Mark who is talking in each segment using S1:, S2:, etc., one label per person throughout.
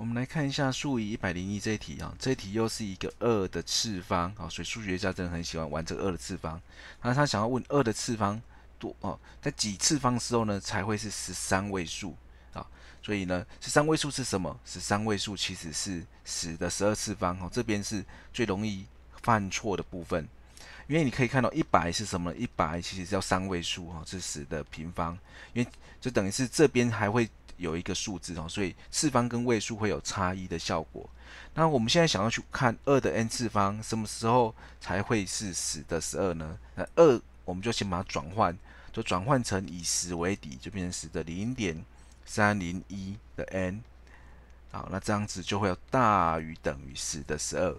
S1: 我们来看一下数以一百零一这一题啊，这一题又是一个二的次方啊，所以数学家真的很喜欢玩这个二的次方。那他想要问二的次方多哦，在几次方时候呢才会是十三位数啊？所以呢，十三位数是什么？十三位数其实是十的十二次方哦。这边是最容易犯错的部分，因为你可以看到一百是什么？一百其实叫三位数哈，是十的平方。因为就等于是这边还会。有一个数字哦，所以次方跟位数会有差异的效果。那我们现在想要去看二的 n 次方什么时候才会是十的十二呢？那二我们就先把它转换，就转换成以十为底，就变成十的零点三零一的 n。好，那这样子就会要大于等于十的十二。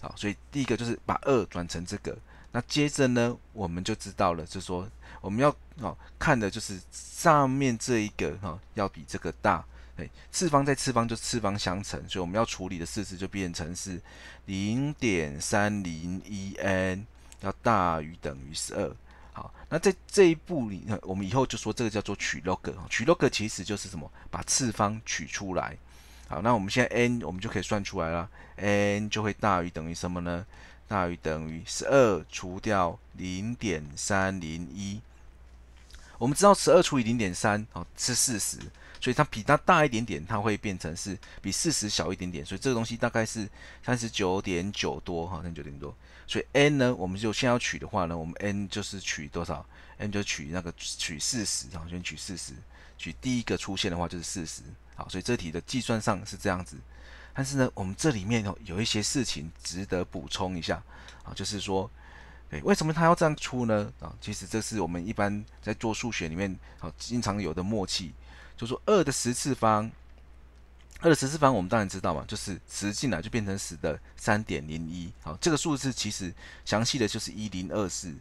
S1: 好，所以第一个就是把二转成这个。那接着呢，我们就知道了，就说我们要哦看的就是上面这一个哈，要比这个大。哎，次方再次方就次方相乘，所以我们要处理的式子就变成是零点三零一 n 要大于等于十二。好，那在这一步里，我们以后就说这个叫做取 log，取 log 其实就是什么？把次方取出来。好，那我们现在 n 我们就可以算出来了，n 就会大于等于什么呢？大于等于十二除掉零点三零一，我们知道十二除以零点三哦是四十，所以它比它大一点点，它会变成是比四十小一点点，所以这个东西大概是三十九点九多哈，三十九点多。所以 n 呢，我们就先要取的话呢，我们 n 就是取多少？n 就取那个取四十后先取四十，取第一个出现的话就是四十。好，所以这题的计算上是这样子。但是呢，我们这里面哦有一些事情值得补充一下啊，就是说，对，为什么他要这样出呢？啊，其实这是我们一般在做数学里面啊经常有的默契，就说二的十次方，二的十次方我们当然知道嘛，就是十进来就变成十的三点零一，好，这个数字其实详细的就是一零二四，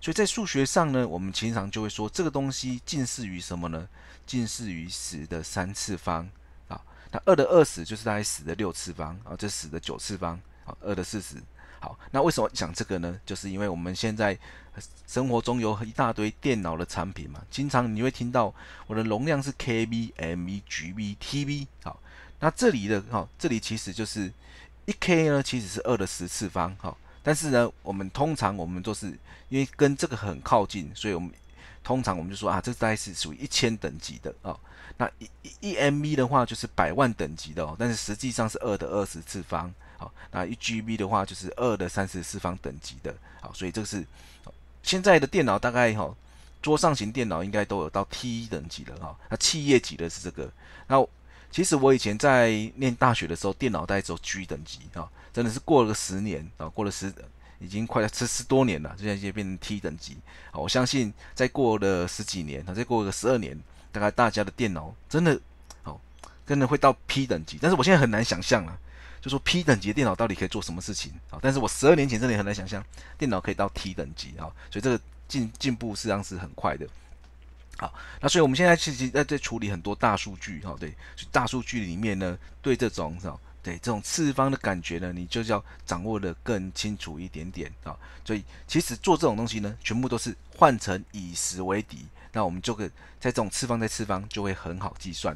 S1: 所以在数学上呢，我们经常就会说这个东西近似于什么呢？近似于十的三次方。那二的二十就是大概十的六次方，啊，这十的九次方，啊，二的四十。好，那为什么讲这个呢？就是因为我们现在生活中有一大堆电脑的产品嘛，经常你会听到我的容量是 KB、MB、GB、TB。好，那这里的哈，这里其实就是一 K 呢，其实是二的十次方。好，但是呢，我们通常我们都是因为跟这个很靠近，所以我们。通常我们就说啊，这大概是属于一千等级的哦。那一一 M B 的话就是百万等级的哦，但是实际上是二的二十次方，好，那一 G B 的话就是二的三十次方等级的，好，所以这个是现在的电脑大概哈，桌上型电脑应该都有到 T 等级的哈，那企业级的是这个，那其实我以前在念大学的时候，电脑带走 G 等级啊，真的是过了个十年啊，过了十。已经快了十十多年了，现在已经变成 T 等级。好，我相信再过了十几年，再过个十二年，大概大家的电脑真的好，真的会到 P 等级。但是我现在很难想象了，就说 P 等级的电脑到底可以做什么事情啊？但是我十二年前真的很难想象电脑可以到 T 等级啊。所以这个进进步实际上是很快的。好，那所以我们现在其实在在处理很多大数据哈，对，大数据里面呢，对这种对这种次方的感觉呢，你就要掌握的更清楚一点点啊。所以其实做这种东西呢，全部都是换成以十为底，那我们就以在这种次方在次方就会很好计算。